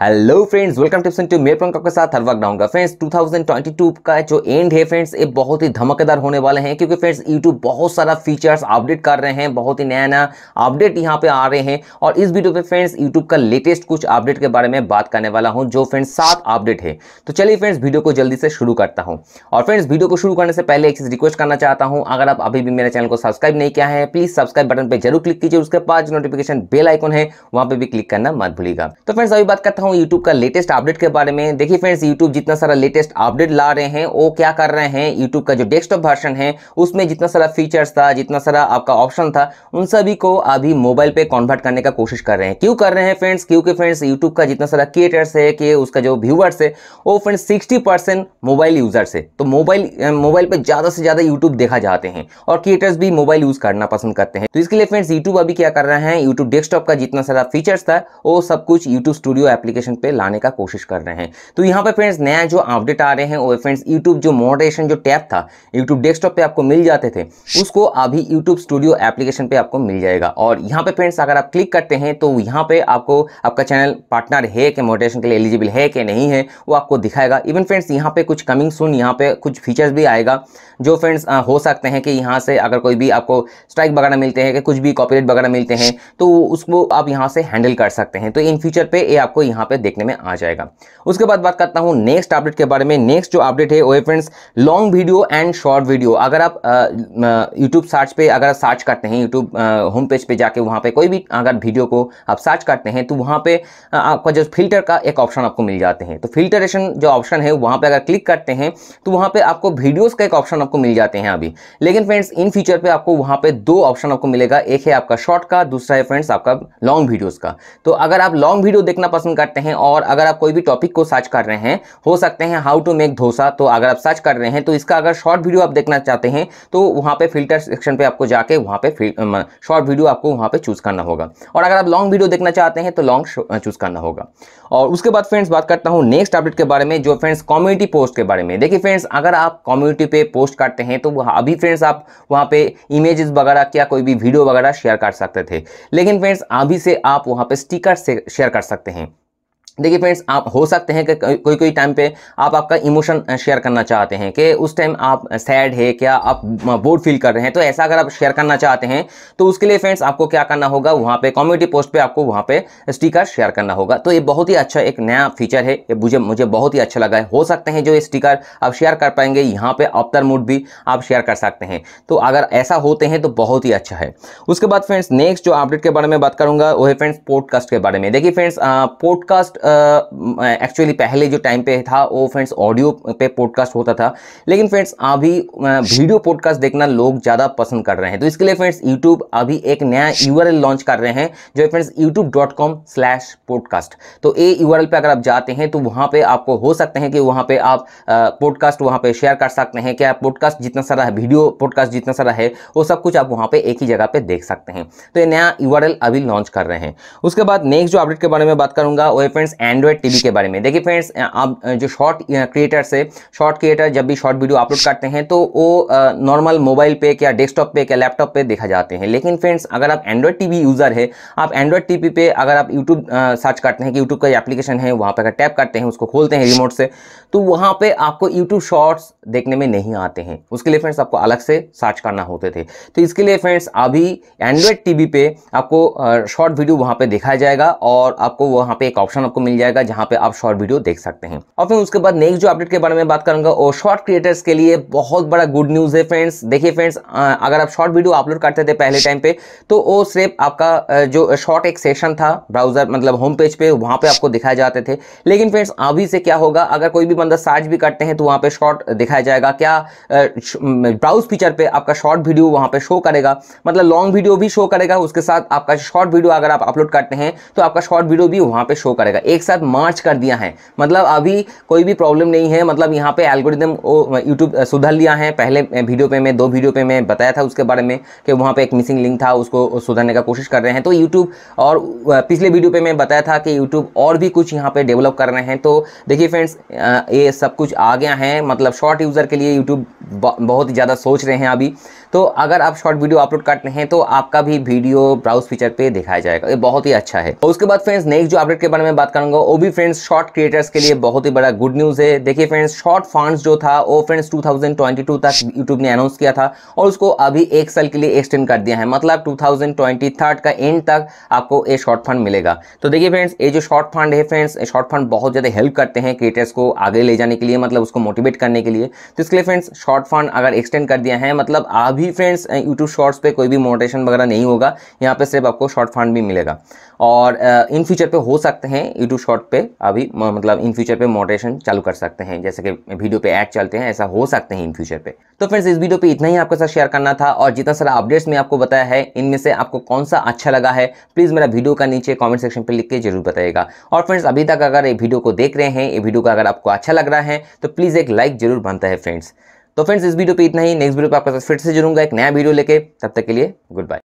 hello friends welcome tips to मेरे प्रियंका के साथ हर वक्त आऊंगा फ्रेंड्स 2022 का जो एंड है फ्रेंड्स ये बहुत ही धमाकेदार होने वाले हैं क्योंकि फ्रेंड्स यूट्यूब बहुत सारा फीचर्स अपडेट कर रहे हैं बहुत ही नया नया अपडेट यहाँ पे आ रहे हैं और इस वीडियो पे फ्रेंड्स यूट्यूब का लेटेस्ट कुछ अपडेट के बारे में बात करने वाला हूँ जो फ्रेंड्स सात अपडेट है तो चलिए फ्रेंड्स वीडियो को जल्दी से शुरू करता हूँ और फ्रेंड्स वीडियो को शुरू करने से पहले एक चीज़ रिक्वेस्ट करना चाहता हूँ अगर आप अभी भी मेरे चैनल को सब्सक्राइब नहीं किया है प्लीज़ सब्सक्राइब बटन पर जरूर क्लिक कीजिए उसके पास नोटिफिकेशन बेल आइकन है वहाँ पर भी क्लिक करना मत भूलिएगा तो फ्रेंड्स अभी बात करता हूँ हूँ यूट्यूब का लेटेस्ट अपडेट के बारे में देखिए फ्रेंड्स यूट्यूब जितना सारा लेटेस्ट अपडेट ला रहे हैं वो क्या कर रहे हैं यूट्यूब का जो डेस्कटॉप वर्षन है उसमें जितना सारा फीचर्स था जितना सारा आपका ऑप्शन था उन सभी को अभी मोबाइल पे कन्वर्ट करने का कोशिश कर रहे हैं क्यों कर रहे हैं फ्रेंड्स क्योंकि फ्रेंड्स यूट्यूब का जितना सारा क्रिएटर्स है कि उसका जो व्यूवर्स है वो फ्रेंड्स सिक्सटी मोबाइल यूजर्स है तो मोबाइल मोबाइल पर ज़्यादा से ज़्यादा यूट्यूब देखा जाते हैं और क्रिएटर्स भी मोबाइल यूज़ करना पसंद करते हैं तो इसके लिए फ्रेंड्स यूट्यूब अभी क्या कर रहे हैं यूट्यूब डेस्कटॉप का जितना सारा फीचर्स था वो सब कुछ यूट्यूब स्टूडियो एप्लीकेशन एप्लीकेशन पे लाने का कोशिश कर रहे हैं तो यहाँ पर फ्रेंड्स नया जो अपडेट आ रहे हैं वो फ्रेंड्स यूट्यूब जो मॉडरेशन जो टैप था यूट्यूब डेस्कटॉप पे आपको मिल जाते थे उसको अभी यूट्यूब स्टूडियो एप्लीकेशन पे आपको मिल जाएगा और यहाँ पे फ्रेंड्स अगर आप क्लिक करते हैं तो यहाँ पे आपको आपका चैनल पार्टनर है कि मोटेशन के लिए एलिजिबल है कि नहीं है वो आपको दिखाएगा इवन फ्रेंड्स यहाँ पे कुछ कमिंग सुन यहाँ पे कुछ फीचर्स भी आएगा जो फ्रेंड्स हो सकते हैं कि यहाँ से अगर कोई भी आपको स्ट्राइक वगैरह मिलते हैं कि कुछ भी कॉपीराइट वगैरह मिलते हैं तो उसको आप यहाँ से हैंडल कर सकते हैं तो इन फ्यूचर पर ये आपको यहाँ यहाँ पे देखने में आ जाएगा उसके बाद बात करता हूँ नेक्स्ट अपडेट के बारे में नेक्स्ट जो अपडेट है वो है friends long video and short video अगर आप यूट्यूब सर्च पे अगर आप सर्च करते हैं यूट्यूब होम पेज पे जाके वहाँ पे कोई भी अगर वीडियो को आप सर्च करते हैं तो वहाँ पे आपका जो फिल्टर का एक ऑप्शन आपको मिल जाते हैं तो फिल्टरेशन जो ऑप्शन है वहाँ पर अगर क्लिक करते हैं तो वहाँ पर आपको वीडियोज़ का एक ऑप्शन आपको मिल जाते हैं अभी लेकिन फ्रेंड्स इन फ्यूचर पर आपको वहाँ पर दो ऑप्शन आपको मिलेगा एक है आपका शॉर्ट का दूसरा है फ्रेंड्स आपका लॉन्ग वीडियोज़ का तो अगर आप लॉन्ग वीडियो देखना पसंद करते जाते हैं और अगर आप कोई भी टॉपिक को सर्च कर रहे हैं हो सकते हैं हाउ टू मेक धोसा तो अगर आप सर्च कर रहे हैं तो इसका अगर शॉर्ट वीडियो आप देखना चाहते हैं तो वहाँ पर फिल्टर सेक्शन पर आपको जाके वहाँ पर शॉर्ट वीडियो आपको वहाँ पर चूज़ करना होगा और अगर आप लॉन्ग वीडियो देखना चाहते हैं तो लॉन्ग चूज़ करना होगा और उसके बाद फ्रेंड्स बात करता हूँ नेक्स्ट अपडेट के बारे में जो फ्रेंड्स कम्युनिटी पोस्ट के बारे में देखिए फ्रेंड्स अगर आप कम्युनिटी पे पोस्ट करते हैं तो अभी फ्रेंड्स आप वहाँ पे इमेजेस वगैरह क्या कोई भी वीडियो वगैरह शेयर कर सकते थे लेकिन फ्रेंड्स अभी से आप वहाँ पे स्टिकर से शेयर कर सकते हैं देखिए फ्रेंड्स आप हो सकते हैं कि कोई कोई टाइम पे आप आपका इमोशन शेयर करना चाहते हैं कि उस टाइम आप सैड है क्या आप बोर्ड फील कर रहे हैं तो ऐसा अगर आप शेयर करना चाहते हैं तो उसके लिए फ्रेंड्स आपको क्या करना होगा वहाँ पे कम्युनिटी पोस्ट पे आपको वहाँ पे स्टिकर शेयर करना होगा तो ये बहुत ही अच्छा एक नया फीचर है ये मुझे मुझे बहुत ही अच्छा लगा है हो सकते हैं जो ये स्टिकर आप शेयर कर पाएंगे यहाँ पर अफ्तर मूड भी आप शेयर कर सकते हैं तो अगर ऐसा होते हैं तो बहुत ही अच्छा है उसके बाद फ्रेंड्स नेक्स्ट जो अपडेट के बारे में बात करूँगा वो है फ्रेंड्स पॉडकास्ट के बारे में देखिए फ्रेंड्स पॉडकास्ट एक्चुअली पहले जो टाइम पे था वो फ्रेंड्स ऑडियो पे पॉडकास्ट होता था लेकिन फ्रेंड्स अभी वीडियो पॉडकास्ट देखना लोग ज़्यादा पसंद कर रहे हैं तो इसके लिए फ्रेंड्स यूट्यूब अभी एक नया यू लॉन्च कर रहे हैं जो है friends YouTube dot com slash podcast तो ए यू पे अगर आप जाते हैं तो वहाँ पर आपको हो सकते हैं कि वहाँ पर आप पॉडकास्ट वहाँ पर शेयर कर सकते हैं क्या पॉडकास्ट जितना सारा है वीडियो पॉडकास्ट जितना सारा है वो सब कुछ आप वहाँ पर एक ही जगह पर देख सकते हैं तो ये नया यू अभी लॉन्च कर रहे हैं उसके बाद नेक्स्ट जो अपडेट के बारे में बात करूंगा वो है फ्रेंड्स एंड्रॉयड टीवी के बारे में देखिए फ्रेंड्स आप जो शॉर्ट क्रिएटर से शॉर्ट क्रिएटर जब भी शॉर्ट वीडियो अपलोड करते हैं तो वो नॉर्मल मोबाइल पे क्या डेस्कटॉप पे क्या लैपटॉप पे देखा जाते हैं लेकिन फ्रेंड्स अगर आप एंड्रॉयड टीवी यूज़र है आप एंड्रॉयड टीवी पे अगर आप यूट्यूब सर्च करते हैं कि यूट्यूब का एप्लीकेशन है वहाँ पर अगर टैप करते हैं उसको खोलते हैं रिमोट से तो वहाँ पर आपको यूट्यूब शॉर्ट्स देखने में नहीं आते हैं उसके लिए फ्रेंड्स आपको अलग से सर्च करना होते थे तो इसके लिए फ्रेंड्स अभी एंड्रॉयड टीवी पे आपको शॉर्ट वीडियो वहाँ पर देखा जाएगा और आपको वहाँ पर एक ऑप्शन आपको मिल जाएगा जहां पे आप शॉर्ट वीडियो देख सकते हैं और फिर उसके बाद नेक्स्ट जो अपडेट के बारे में बात करूंगा वो शॉर्ट क्रिएटर्स के लिए बहुत बड़ा गुड न्यूज़ है फ्रेंड्स देखिए फ्रेंड्स अगर आप शॉर्ट वीडियो अपलोड करते थे पहले टाइम पे तो वो सिर्फ आपका जो शॉर्ट एक सेशन था ब्राउजर मतलब होम पेज पे वहां पर आपको दिखाए जाते थे लेकिन फ्रेंड्स अभी से क्या होगा अगर कोई भी बंदा सर्च भी करते हैं तो वहां पर शॉर्ट दिखाया जाएगा क्या ब्राउज फीचर पर आपका शॉर्ट वीडियो वहां पर शो करेगा मतलब लॉन्ग वीडियो भी शो करेगा उसके साथ आपका शॉर्ट वीडियो अगर आप अपलोड करते हैं तो आपका शॉर्ट वीडियो भी वहां पे शो करेगा एक साथ मार्च कर दिया है मतलब अभी कोई भी प्रॉब्लम नहीं है मतलब यहाँ पे एल्गोरिदम यूट्यूब सुधर लिया है पहले वीडियो पे मैं दो वीडियो पे मैं बताया था उसके बारे में कि वहाँ पे एक मिसिंग लिंक था उसको सुधारने का कोशिश कर रहे हैं तो यूट्यूब और पिछले वीडियो पर मैं बताया था कि यूट्यूब और भी कुछ यहाँ पर डेवलप कर रहे हैं तो देखिए फ्रेंड्स ये सब कुछ आ गया है मतलब शॉर्ट यूज़र के लिए यूट्यूब बहुत ज़्यादा सोच रहे हैं अभी तो अगर आप शॉर्ट वीडियो अपलोड करते हैं तो आपका भी वीडियो ब्राउज फीचर पे दिखाया जाएगा ये बहुत ही अच्छा है और उसके बाद फ्रेंड्स नेक्स्ट जो अपडेट के बारे में बात करूंगा वो भी फ्रेंड्स शॉर्ट क्रिएटर्स के लिए बहुत ही बड़ा गुड न्यूज़ है देखिए फ्रेंड्स शॉर्ट फंड्स जो था वो फ्रेंड्स टू तक यूट्यूब ने अनाउंस किया था और उसको अभी एक साल के लिए एक्सटेंड कर दिया है मतलब टू का एंड तक आपको ये शॉर्ट फंड मिलेगा तो देखिए फ्रेंड्स ये जो शॉर्ट फंड है फ्रेंड्स शॉर्ट फंड बहुत ज़्यादा हेल्प करते हैं क्रिएटर्स को आगे ले जाने के लिए मतलब उसको मोटिवेट करने के लिए तो इसके लिए फ्रेंड्स शॉर्ट फंड अगर एक्सटेंड कर दिया है मतलब अभी भी फ्रेंड्स यूट्यूब शॉर्ट्स पे कोई भी मोटेशन वगैरह नहीं होगा यहाँ पे सिर्फ आपको शॉर्ट फंड भी मिलेगा और इन फ्यूचर पे हो सकते हैं यूट्यूब शॉर्ट पे अभी मतलब इन फ्यूचर पे मोटेशन चालू कर सकते हैं जैसे कि वीडियो पे ऐड चलते हैं ऐसा हो सकते हैं इन फ्यूचर पे तो फ्रेंड्स इस वीडियो पे इतना ही आपके साथ शेयर करना था और जितना सारा अपडेट्स मैं आपको बताया है इनमें से आपको कौन सा अच्छा लगा है प्लीज़ मेरा वीडियो का नीचे कॉमेंट सेक्शन पर लिख के जरूर बताएगा और फ्रेंड्स अभी तक अगर ये वीडियो को देख रहे हैं ये वीडियो का अगर आपको अच्छा लग रहा है तो प्लीज़ एक लाइक जरूर बनता है फ्रेंड्स तो फ्रेंड्स इस वीडियो पे इतना ही नेक्स्ट वीडियो पे आपका साथ फिर से जुड़ूंगा एक नया वीडियो लेके तब तक के लिए गुड बाय